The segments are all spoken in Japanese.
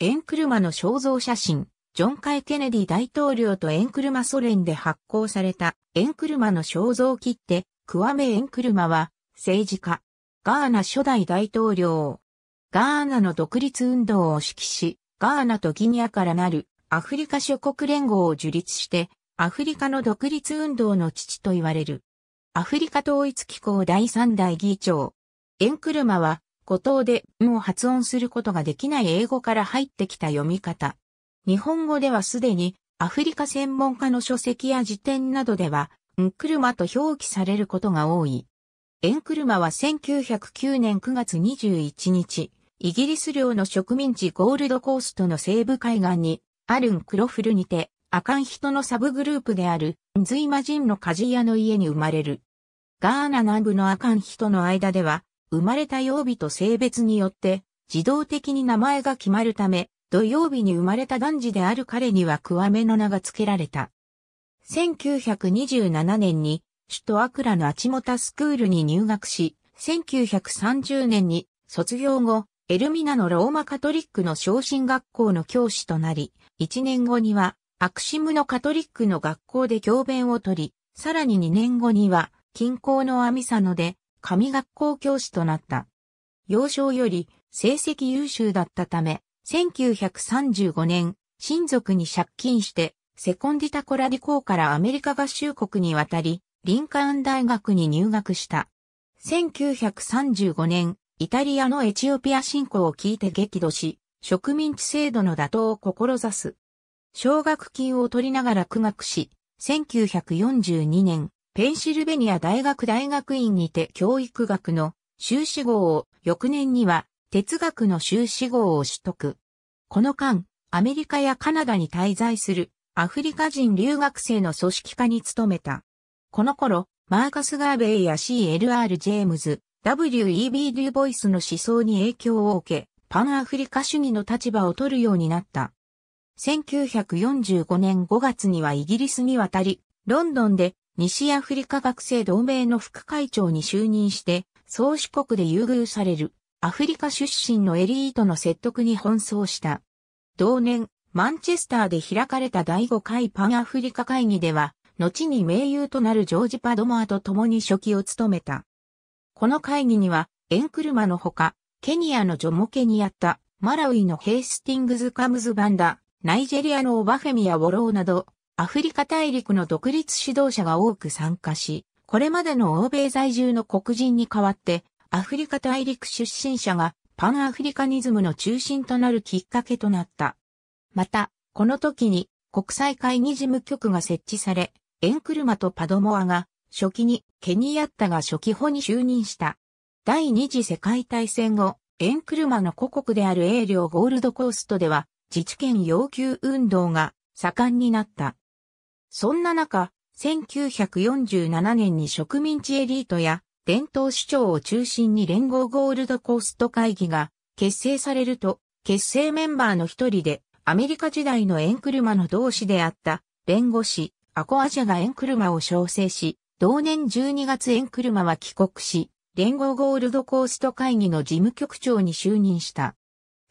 エンクルマの肖像写真、ジョン・カイ・ケネディ大統領とエンクルマソ連で発行されたエンクルマの肖像切手、クワメ・エンクルマは政治家、ガーナ初代大統領、ガーナの独立運動を指揮し、ガーナとギニアからなるアフリカ諸国連合を樹立して、アフリカの独立運動の父と言われる。アフリカ統一機構第三代議長。エンクルマは五島で、もう発音することができない英語から入ってきた読み方。日本語ではすでに、アフリカ専門家の書籍や辞典などでは、ん車と表記されることが多い。エンクルマは1909年9月21日、イギリス領の植民地ゴールドコーストの西部海岸に、アルン・クロフルにて、アカン人のサブグループである、ンズイマ人の鍛冶屋の家に生まれる。ガーナ南部のアカン人の間では、生まれた曜日と性別によって自動的に名前が決まるため、土曜日に生まれた男児である彼にはクワメの名が付けられた。1927年に首都アクラのアチモタスクールに入学し、1930年に卒業後、エルミナのローマカトリックの昇進学校の教師となり、1年後にはアクシムのカトリックの学校で教鞭をとり、さらに2年後には、近郊のアミサノで神学校教師となった。幼少より成績優秀だったため、1935年、親族に借金して、セコンディタコラディ校からアメリカ合衆国に渡り、リンカーン大学に入学した。1935年、イタリアのエチオピア侵攻を聞いて激怒し、植民地制度の打倒を志す。奨学金を取りながら苦学し、1942年、ペンシルベニア大学大学院にて教育学の修士号を翌年には哲学の修士号を取得。この間、アメリカやカナダに滞在するアフリカ人留学生の組織化に努めた。この頃、マーカス・ガーベイや CLR・ ジェームズ、W.E.B. デュボイスの思想に影響を受け、パンアフリカ主義の立場を取るようになった。1945年5月にはイギリスに渡り、ロンドンで西アフリカ学生同盟の副会長に就任して、創始国で優遇される、アフリカ出身のエリートの説得に奔走した。同年、マンチェスターで開かれた第5回パンアフリカ会議では、後に盟友となるジョージ・パドモアと共に書記を務めた。この会議には、エンクルマのほか、ケニアのジョモケニアッタ、マラウイのヘイスティングズ・カムズ・バンダ、ナイジェリアのオバフェミア・ウォローなど、アフリカ大陸の独立指導者が多く参加し、これまでの欧米在住の黒人に代わって、アフリカ大陸出身者がパンアフリカニズムの中心となるきっかけとなった。また、この時に国際会議事務局が設置され、エンクルマとパドモアが初期にケニアッタが初期法に就任した。第二次世界大戦後、エンクルマの故国である英領ゴールドコーストでは自治権要求運動が盛んになった。そんな中、1947年に植民地エリートや伝統市長を中心に連合ゴールドコースト会議が結成されると、結成メンバーの一人でアメリカ時代のエンクルマの同志であった弁護士アコアジャがエンクルマを招請し、同年12月エンクルマは帰国し、連合ゴールドコースト会議の事務局長に就任した。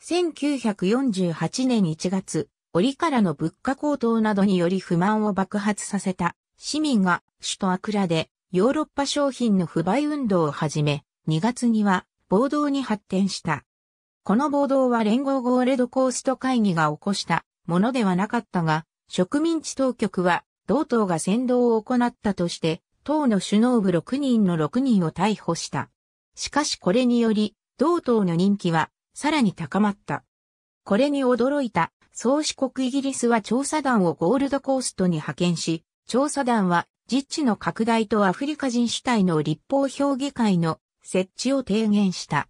1948年1月、折からの物価高騰などにより不満を爆発させた市民が首都アクラでヨーロッパ商品の不買運動をはじめ、2月には暴動に発展した。この暴動は連合ゴールドコースト会議が起こしたものではなかったが、植民地当局は同党が先導を行ったとして、党の首脳部6人の6人を逮捕した。しかしこれにより、同党の人気はさらに高まった。これに驚いた創始国イギリスは調査団をゴールドコーストに派遣し、調査団は実地の拡大とアフリカ人主体の立法評議会の設置を提言した。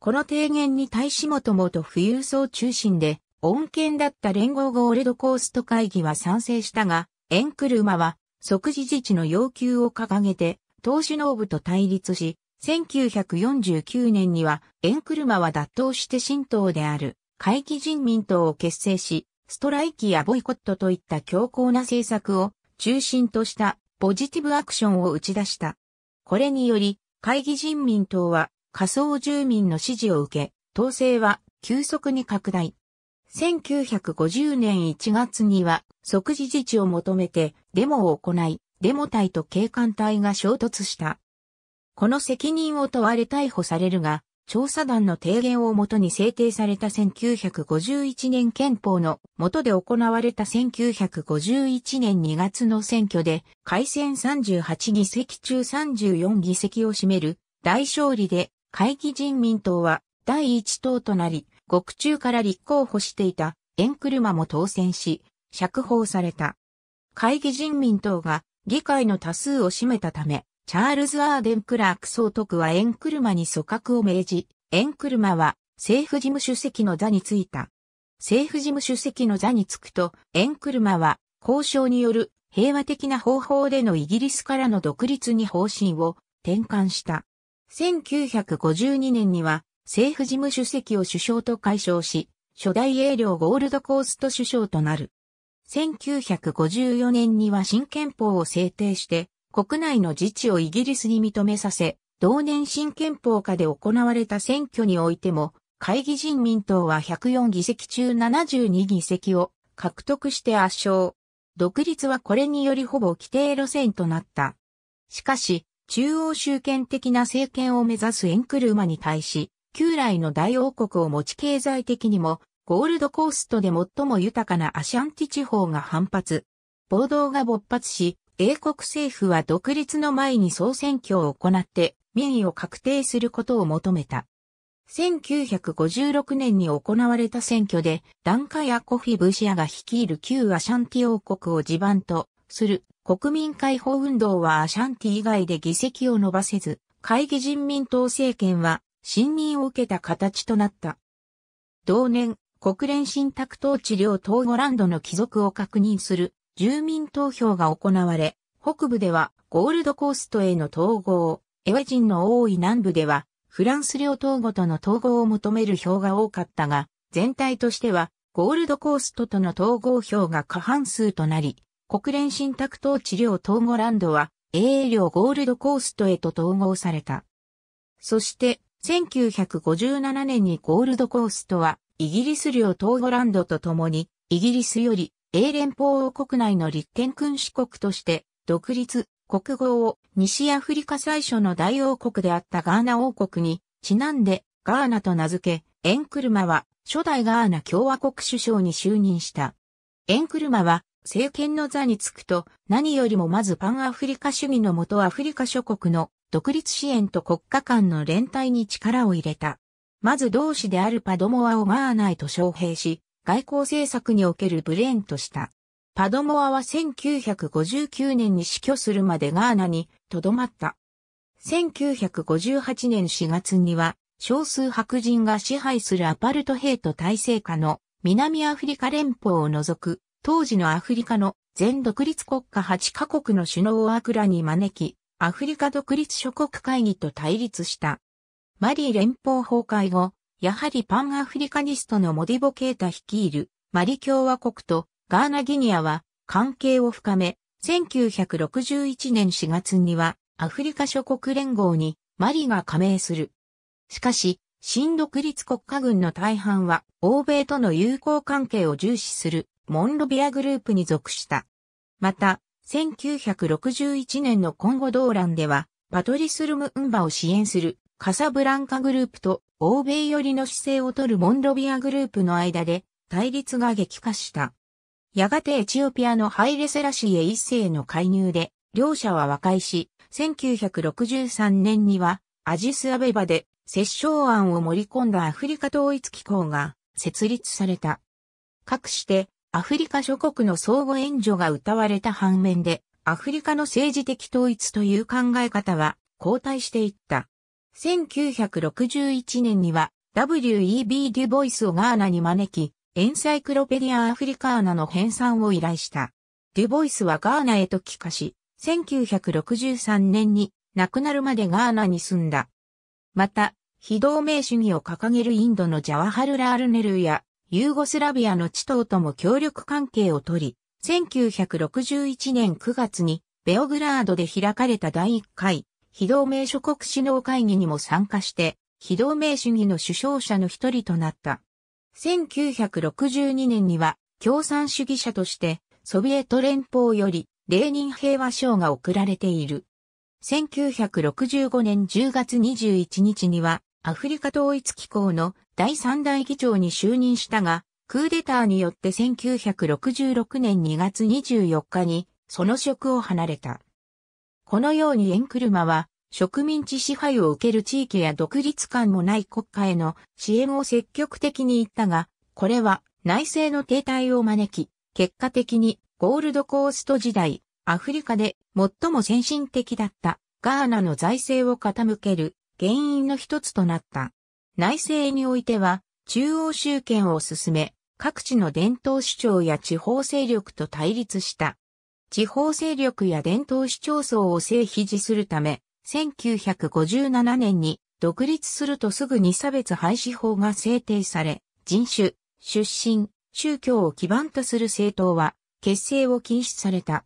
この提言に対しもともと富裕層中心で、恩恵だった連合ゴールドコースト会議は賛成したが、エンクルマは即時自治の要求を掲げて、党首脳部と対立し、1949年にはエンクルマは脱党して新党である会議人民党を結成し、ストライキやボイコットといった強硬な政策を中心としたポジティブアクションを打ち出した。これにより、会議人民党は仮想住民の支持を受け、統制は急速に拡大。1950年1月には即時自治を求めてデモを行い、デモ隊と警官隊が衝突した。この責任を問われ逮捕されるが、調査団の提言をもとに制定された1951年憲法のもとで行われた1951年2月の選挙で、改選38議席中34議席を占める大勝利で、会議人民党は第一党となり、獄中から立候補していた円車も当選し、釈放された。会議人民党が議会の多数を占めたため、チャールズ・アーデン・クラーク総督はエンクルマに組閣を命じ、エンクルマは政府事務主席の座に就いた。政府事務主席の座に就くと、エンクルマは交渉による平和的な方法でのイギリスからの独立に方針を転換した。1952年には政府事務主席を首相と解消し、初代英領ゴールドコースト首相となる。1954年には新憲法を制定して、国内の自治をイギリスに認めさせ、同年新憲法下で行われた選挙においても、会議人民党は104議席中72議席を獲得して圧勝。独立はこれによりほぼ規定路線となった。しかし、中央集権的な政権を目指すエンクルーマに対し、旧来の大王国を持ち経済的にも、ゴールドコーストで最も豊かなアシャンティ地方が反発。暴動が勃発し、英国政府は独立の前に総選挙を行って民意を確定することを求めた。1956年に行われた選挙で、ダンカやコフィ・ブシアが率いる旧アシャンティ王国を地盤とする国民解放運動はアシャンティ以外で議席を伸ばせず、会議人民党政権は信任を受けた形となった。同年、国連信託統治領東ゴランドの帰属を確認する住民投票が行われ、北部ではゴールドコーストへの統合、エワ人の多い南部ではフランス領統合との統合を求める票が多かったが、全体としてはゴールドコーストとの統合票が過半数となり、国連信託統治領統合ランドは英領ゴールドコーストへと統合された。そして、1957年にゴールドコーストはイギリス領統合ランドと共にイギリスより英連邦王国内の立憲君主国として独立、国号を西アフリカ最初の大王国であったガーナ王国にちなんでガーナと名付け、エンクルマは初代ガーナ共和国首相に就任した。エンクルマは政権の座につくと何よりもまずパンアフリカ主義のもとアフリカ諸国の独立支援と国家間の連帯に力を入れた。まず同志であるパドモアをガーナへと招聘し、外交政策におけるブレーンとした。パドモアは1959年に死去するまでガーナにとどまった。1958年4月には少数白人が支配するアパルトヘイト体制下の南アフリカ連邦を除く当時のアフリカの全独立国家8カ国の首脳をアクラに招き、アフリカ独立諸国会議と対立した。マリー連邦崩壊後、やはりパンアフリカニストのモディボケータ率いるマリ共和国とガーナギニアは関係を深め、1961年4月にはアフリカ諸国連合にマリが加盟する。しかし、新独立国家軍の大半は欧米との友好関係を重視するモンロビアグループに属した。また、1961年の今後動乱では、パトリス・ルムンバを支援するカサブランカグループと欧米寄りの姿勢をとるモンロビアグループの間で対立が激化した。やがてエチオピアのハイレセラシエ一世の介入で、両者は和解し、1963年にはアジスアベバで折衝案を盛り込んだアフリカ統一機構が設立された。かくして、アフリカ諸国の相互援助が謳われた反面で、アフリカの政治的統一という考え方は後退していった。1961年には W.E.B. デュボイスをガーナに招き、エンサイクロペディア・アフリカーナの編纂を依頼した。デュボイスはガーナへと帰化し、1963年に亡くなるまでガーナに住んだ。また、非同盟主義を掲げるインドのジャワハルラールネルやユーゴスラビアの地頭とも協力関係を取り、1961年9月にベオグラードで開かれた第1回非同盟諸国首脳会議にも参加して、非同盟主義の首相者の一人となった。1962年には、共産主義者として、ソビエト連邦より、レーニン平和賞が贈られている。1965年10月21日には、アフリカ統一機構の第三代議長に就任したが、クーデターによって1966年2月24日にその職を離れた。このように円車は植民地支配を受ける地域や独立感もない国家への支援を積極的に言ったが、これは内政の停滞を招き、結果的にゴールドコースト時代、アフリカで最も先進的だったガーナの財政を傾ける原因の一つとなった。内政においては中央集権を進め、各地の伝統主張や地方勢力と対立した。地方勢力や伝統市町村を制比示するため、1957年に独立するとすぐに差別廃止法が制定され、人種、出身、宗教を基盤とする政党は結成を禁止された。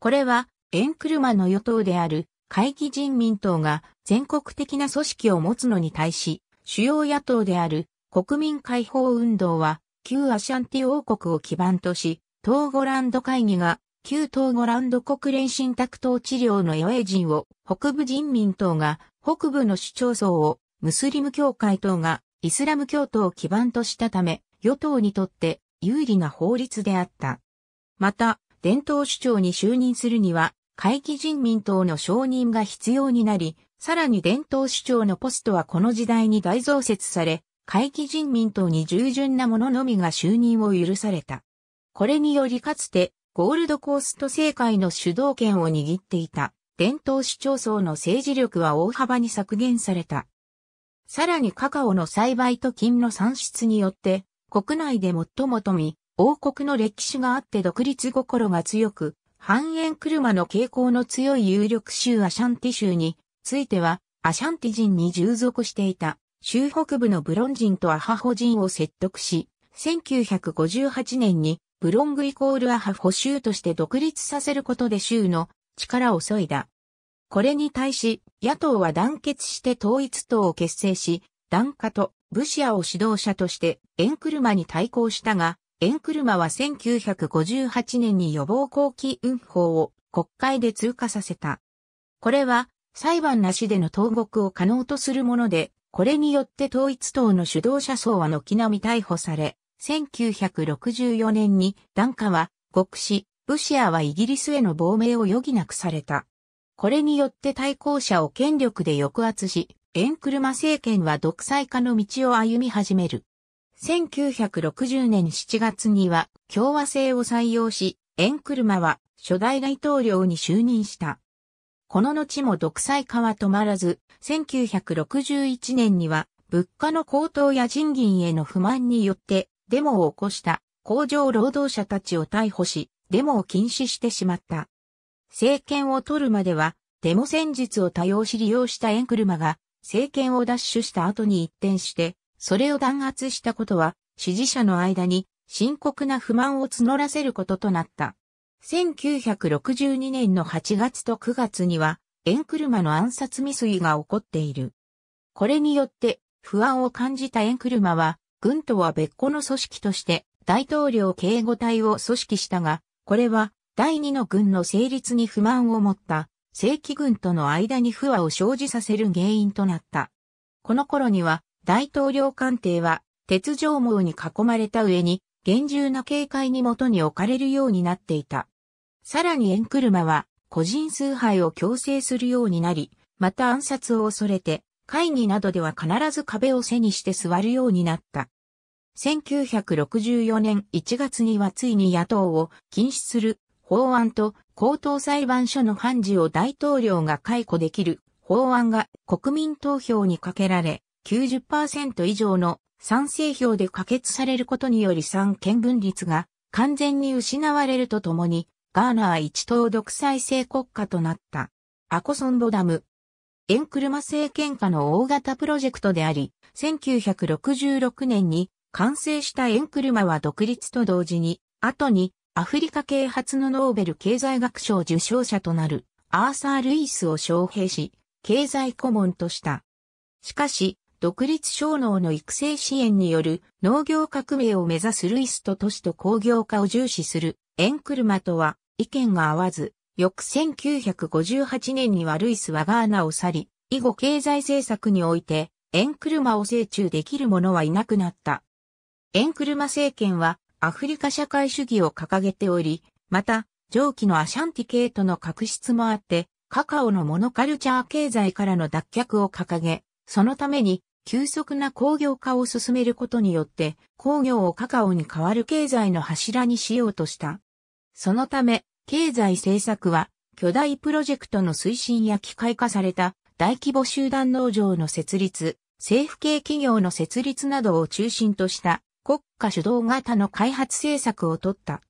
これは、エンクルマの与党である会議人民党が全国的な組織を持つのに対し、主要野党である国民解放運動は旧アシャンティ王国を基盤とし、東ゴランド会議が旧東ゴランド国連信託等治療の与英人を北部人民党が北部の市町層をムスリム教会等がイスラム教徒を基盤としたため与党にとって有利な法律であった。また、伝統主張に就任するには会議人民党の承認が必要になり、さらに伝統主張のポストはこの時代に大増設され、会議人民党に従順な者のみが就任を許された。これによりかつてゴールドコースト政界の主導権を握っていた伝統市町村の政治力は大幅に削減された。さらにカカオの栽培と金の産出によって国内で最も富、王国の歴史があって独立心が強く、半円車の傾向の強い有力州アシャンティ州については、アシャンティ人に従属していた、州北部のブロン人とアハホ人を説得し、1958年にブロングイコールアハフ保守として独立させることで州の力を削いだ。これに対し、野党は団結して統一党を結成し、団家とブシアを指導者としてエンクルマに対抗したが、エンクルマは1958年に予防後期運法を国会で通過させた。これは裁判なしでの投獄を可能とするもので、これによって統一党の主導者層は軒並み逮捕され、1964年にンカは極死、ブシアはイギリスへの亡命を余儀なくされた。これによって対抗者を権力で抑圧し、エンクルマ政権は独裁化の道を歩み始める。1960年7月には共和制を採用し、エンクルマは初代大統領に就任した。この後も独裁化は止まらず、1961年には物価の高騰や賃金への不満によってデモを起こした工場労働者たちを逮捕し、デモを禁止してしまった。政権を取るまでは、デモ戦術を多用し利用した円車が、政権を奪取した後に一転して、それを弾圧したことは、支持者の間に深刻な不満を募らせることとなった。1962年の8月と9月には、円車の暗殺未遂が起こっている。これによって、不安を感じた円車は、軍とは別個の組織として大統領警護隊を組織したが、これは第二の軍の成立に不満を持った正規軍との間に不和を生じさせる原因となった。この頃には大統領官邸は鉄条網に囲まれた上に厳重な警戒に元に置かれるようになっていた。さらに円車は個人崇拝を強制するようになり、また暗殺を恐れて会議などでは必ず壁を背にして座るようになった。1964年1月にはついに野党を禁止する法案と高等裁判所の判事を大統領が解雇できる法案が国民投票にかけられ90%以上の賛成票で可決されることにより三権分立が完全に失われるとともにガーナは一党独裁制国家となった。アコソンボダム、エンクルマ政権下の大型プロジェクトであり、1966年に完成したエンクルマは独立と同時に、後にアフリカ系初のノーベル経済学賞受賞者となるアーサー・ルイスを招聘し、経済顧問とした。しかし、独立小農の育成支援による農業革命を目指すルイスと都市と工業化を重視するエンクルマとは意見が合わず、翌1958年にはルイスはガーナを去り、以後経済政策において、エンクルマを成中できる者はいなくなった。エンクルマ政権はアフリカ社会主義を掲げており、また、上記のアシャンティ系との確執もあって、カカオのモノカルチャー経済からの脱却を掲げ、そのために急速な工業化を進めることによって、工業をカカオに代わる経済の柱にしようとした。そのため、経済政策は、巨大プロジェクトの推進や機械化された大規模集団農場の設立、政府系企業の設立などを中心とした国家主導型の開発政策を取った。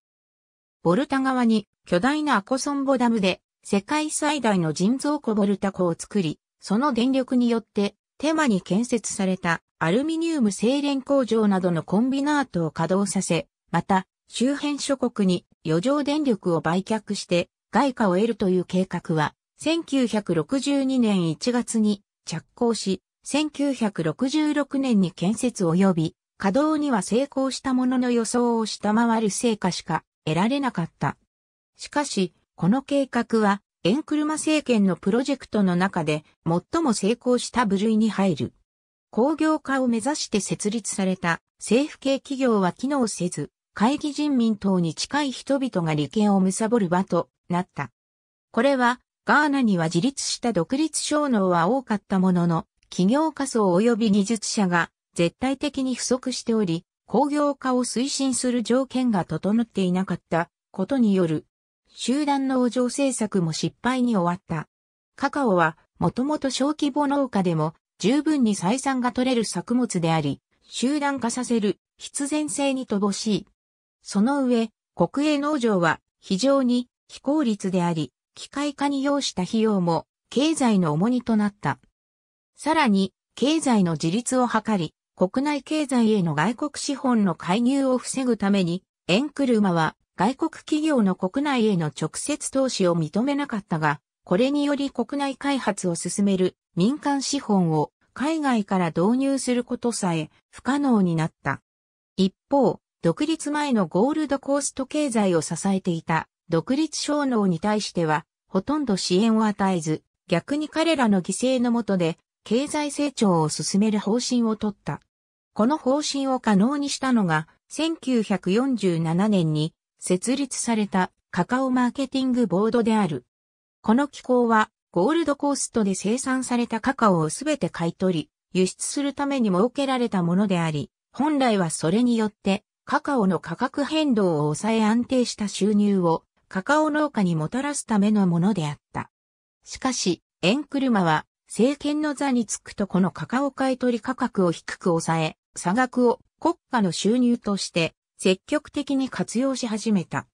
ボルタ側に巨大なアコソンボダムで世界最大の人造湖ボルタ湖を作り、その電力によって手間に建設されたアルミニウム精錬工場などのコンビナートを稼働させ、また周辺諸国に余剰電力を売却して外貨を得るという計画は、1962年1月に着工し、1966年に建設及び、稼働には成功したものの予想を下回る成果しか得られなかった。しかし、この計画は、エンクルマ政権のプロジェクトの中で最も成功した部類に入る。工業化を目指して設立された政府系企業は機能せず、会議人民党に近い人々が利権を貪る場となった。これは、ガーナには自立した独立商能は多かったものの、企業家層及び技術者が絶対的に不足しており、工業化を推進する条件が整っていなかったことによる、集団農場政策も失敗に終わった。カカオは、もともと小規模農家でも十分に採算が取れる作物であり、集団化させる必然性に乏しいその上、国営農場は非常に非効率であり、機械化に要した費用も経済の重荷となった。さらに、経済の自立を図り、国内経済への外国資本の介入を防ぐために、エンクルマは外国企業の国内への直接投資を認めなかったが、これにより国内開発を進める民間資本を海外から導入することさえ不可能になった。一方、独立前のゴールドコースト経済を支えていた独立商農に対しては、ほとんど支援を与えず、逆に彼らの犠牲のもとで、経済成長を進める方針をとった。この方針を可能にしたのが、1947年に設立されたカカオマーケティングボードである。この機構は、ゴールドコーストで生産されたカカオをすべて買い取り、輸出するために設けられたものであり、本来はそれによってカカオの価格変動を抑え安定した収入をカカオ農家にもたらすためのものであった。しかし、エンクルマは政権の座につくとこのカカオ買取価格を低く抑え、差額を国家の収入として積極的に活用し始めた。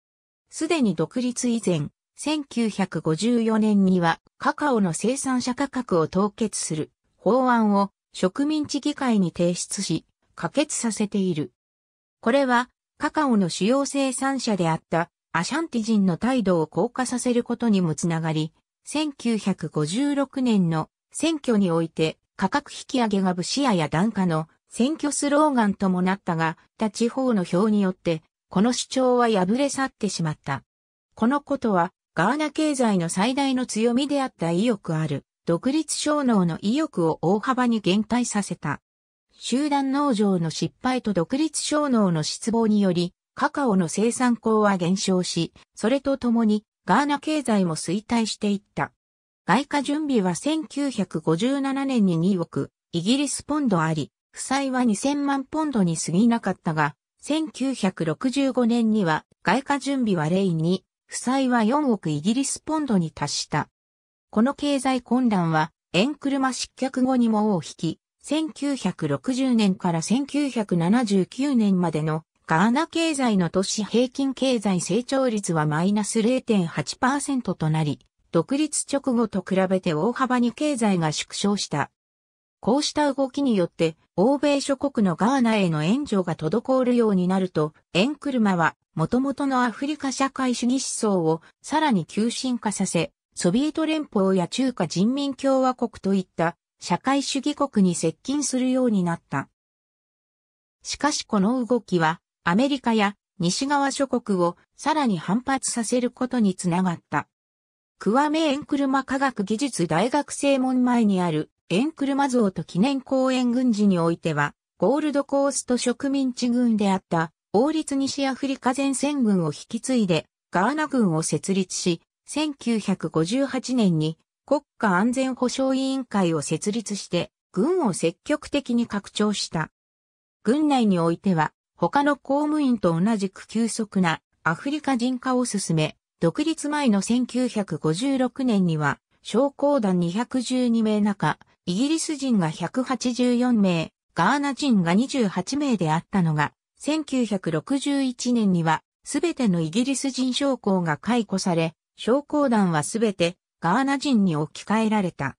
すでに独立以前、1954年にはカカオの生産者価格を凍結する法案を植民地議会に提出し、可決させている。これは、カカオの主要生産者であったアシャンティ人の態度を硬化させることにもつながり、1956年の選挙において価格引き上げがブシアや檀家の選挙スローガンともなったが、他地方の票によって、この主張は破れ去ってしまった。このことは、ガーナ経済の最大の強みであった意欲ある、独立小脳の意欲を大幅に減退させた。集団農場の失敗と独立小農の失望により、カカオの生産量は減少し、それとともにガーナ経済も衰退していった。外貨準備は1957年に2億、イギリスポンドあり、負債は2000万ポンドに過ぎなかったが、1965年には外貨準備は0に、負債は4億イギリスポンドに達した。この経済混乱は、円車失脚後にも尾を引き、1960年から1979年までのガーナ経済の都市平均経済成長率はマイナス0.8%となり、独立直後と比べて大幅に経済が縮小した。こうした動きによって、欧米諸国のガーナへの援助が滞るようになると、エンクルマは、元々のアフリカ社会主義思想をさらに急進化させ、ソビエト連邦や中華人民共和国といった社会主義国に接近するようになった。しかしこの動きはアメリカや西側諸国をさらに反発させることにつながった。クワメ・エンクルマ科学技術大学正門前にあるエンクルマ像と記念公園軍事においては、ゴールドコースト植民地軍であった王立西アフリカ前線軍を引き継いでガーナ軍を設立し、1958年に国家安全保障委員会を設立して、軍を積極的に拡張した。軍内においては、他の公務員と同じく急速なアフリカ人化を進め、独立前の1956年には、将校団212名中、イギリス人が184名、ガーナ人が28名であったのが、1961年には、すべてのイギリス人将校が解雇され、将校団はすべてガーナ人に置き換えられた。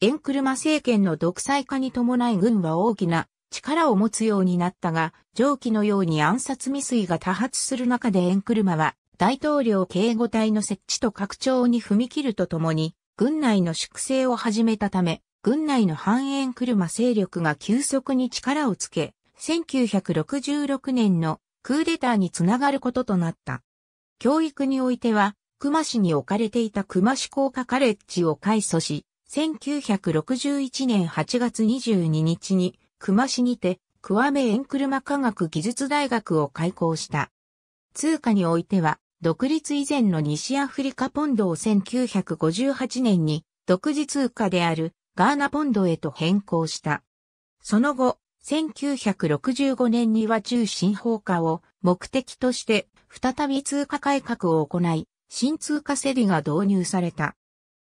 エンクルマ政権の独裁化に伴い軍は大きな力を持つようになったが、上記のように暗殺未遂が多発する中でエンクルマは大統領警護隊の設置と拡張に踏み切るとともに、軍内の粛清を始めたため、軍内の反エンクルマ勢力が急速に力をつけ、1966年のクーデターにつながることとなった。教育においては、熊市に置かれていた熊市工科カレッジを改祖し、1961年8月22日に熊市にて、桑ク円車科学技術大学を開校した。通貨においては、独立以前の西アフリカポンドを1958年に独自通貨であるガーナポンドへと変更した。その後、1965年には中新法化を目的として再び通貨改革を行い、新通貨セリが導入された。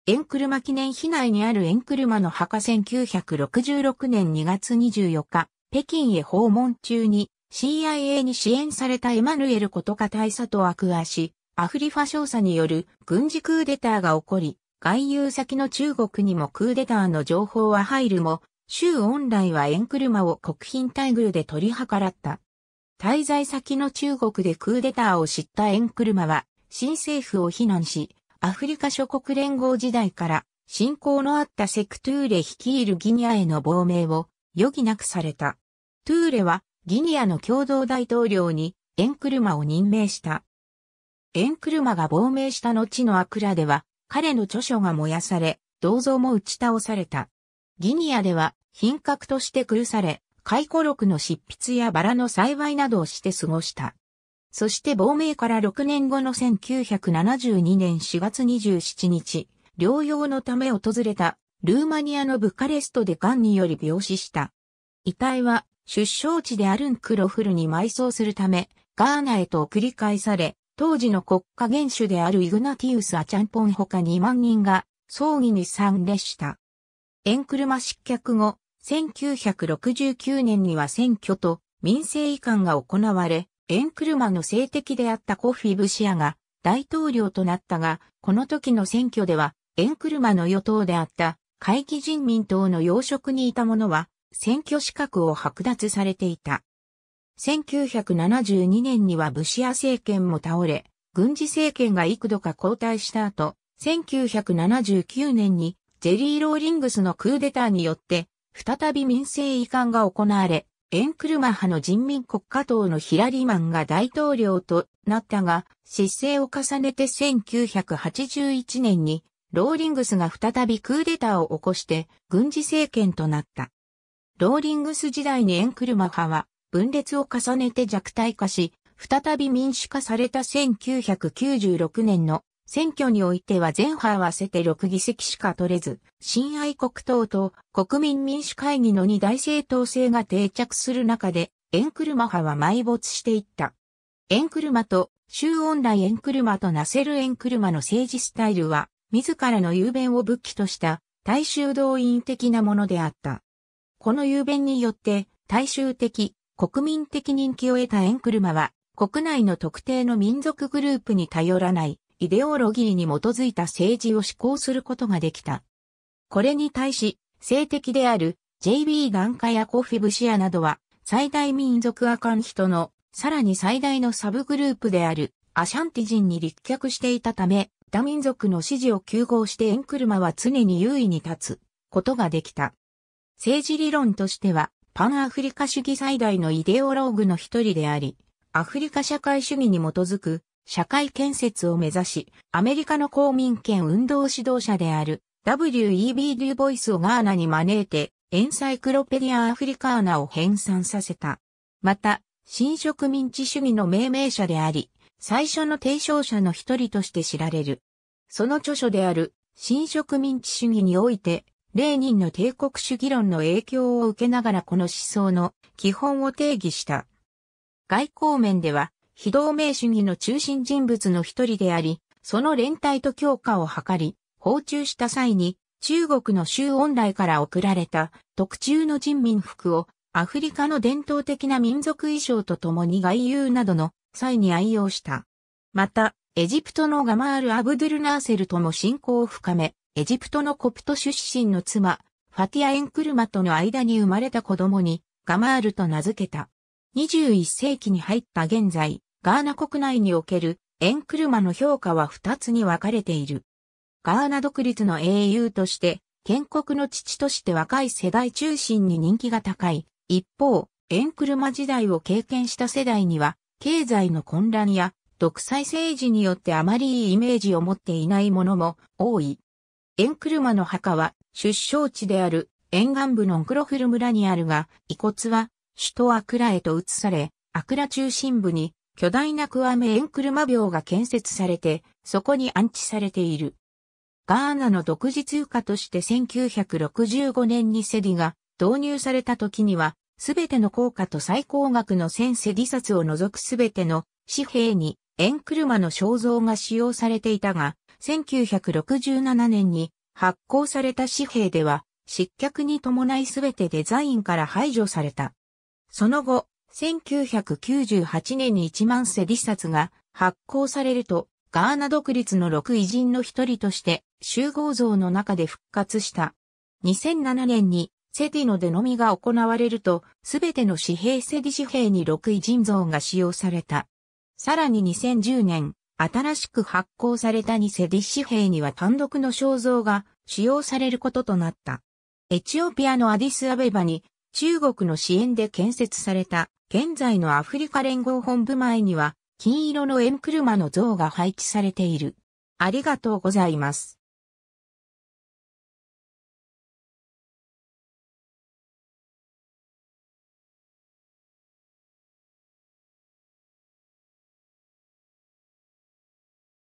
円車記念碑内にある円車の墓1966年2月24日、北京へ訪問中に CIA に支援されたエマヌエルことか大佐と悪話し、アフリファ少佐による軍事クーデターが起こり、外遊先の中国にもクーデターの情報は入るも、州恩来は円車を国賓待遇で取り計らった。滞在先の中国でクーデターを知った円車は、新政府を非難し、アフリカ諸国連合時代から、信仰のあったセクトゥーレ率いるギニアへの亡命を余儀なくされた。トゥーレはギニアの共同大統領にエンクルマを任命した。エンクルマが亡命した後のアクラでは彼の著書が燃やされ、銅像も打ち倒された。ギニアでは品格として苦され、回顧録の執筆やバラの栽培などをして過ごした。そして亡命から6年後の1972年4月27日、療養のため訪れたルーマニアのブカレストで癌により病死した。遺体は出生地であるンクロフルに埋葬するため、ガーナへと繰り返され、当時の国家元首であるイグナティウス・アチャンポンほか2万人が葬儀に参列した。エンクルマ失脚後、1969年には選挙と民政移管が行われ、エンクルマの政敵であったコフィ・ブシアが大統領となったが、この時の選挙では、エンクルマの与党であった会議人民党の要職にいた者は、選挙資格を剥奪されていた。1972年にはブシア政権も倒れ、軍事政権が幾度か交代した後、1979年にジェリー・ローリングスのクーデターによって、再び民政移管が行われ、エンクルマ派の人民国家党のヒラリマンが大統領となったが、失勢を重ねて1981年にローリングスが再びクーデターを起こして軍事政権となった。ローリングス時代にエンクルマ派は分裂を重ねて弱体化し、再び民主化された1996年の選挙においては全派合わせて6議席しか取れず、親愛国党と国民民主会議の2大政党制が定着する中で、エンクルマ派は埋没していった。エンクルマと、周恩来エンクルマとナセルエンクルマの政治スタイルは、自らの雄弁を武器とした大衆動員的なものであった。この雄弁によって、大衆的、国民的人気を得たエンクルマは、国内の特定の民族グループに頼らない、イデオロギーに基づいた政治を施行することができた。これに対し、性的である JB 眼科やコフィブシアなどは、最大民族アカン人の、さらに最大のサブグループであるアシャンティ人に立脚していたため、他民族の支持を急合してエンクルマは常に優位に立つことができた。政治理論としては、パンアフリカ主義最大のイデオローグの一人であり、アフリカ社会主義に基づく社会建設を目指し、アメリカの公民権運動指導者である W.E.B. デュボイスをガーナに招いて、エンサイクロペディア・アフリカーナを編纂させた。また、新植民地主義の命名者であり、最初の提唱者の一人として知られる。その著書である、新植民地主義において、レーニンの帝国主義論の影響を受けながらこの思想の基本を定義した。外交面では、非同盟主義の中心人物の一人であり、その連帯と強化を図り、訪中した際に、中国の周恩来から贈られた特注の人民服をアフリカの伝統的な民族衣装と共に外遊などの際に愛用した。また、エジプトのガマール・アブドゥル・ナーセルとも親交を深め、エジプトのコプト出身の妻、ファティア・エンクルマとの間に生まれた子供にガマールと名付けた。21世紀に入った現在、ガーナ国内におけるエンクルマの評価は二つに分かれている。ガーナ独立の英雄として、建国の父として若い世代中心に人気が高い。一方、エンクルマ時代を経験した世代には、経済の混乱や独裁政治によってあまりいいイメージを持っていないものも多い。エンクルマの墓は出生地である沿岸部のグクロフル村にあるが、遺骨は首都アクラへと移され、アクラ中心部に巨大なクアメエンクルマ病が建設されて、そこに安置されている。ガーナの独自通貨として1965年にセディが導入された時には、すべての硬貨と最高額の1000セディ札を除くすべての紙幣にエンクルマの肖像が使用されていたが、1967年に発行された紙幣では、失脚に伴いすべてデザインから排除された。その後、1998年に一万世立札が発行されると、ガーナ独立の6偉人の一人として集合像の中で復活した。2007年にセディノでのみが行われると、すべての紙幣セディ紙幣に6偉人像が使用された。さらに2010年、新しく発行された二セディ紙幣には単独の肖像が使用されることとなった。エチオピアのアディスアベバに中国の支援で建設された現在のアフリカ連合本部前には金色の円車の像が配置されている。ありがとうございます。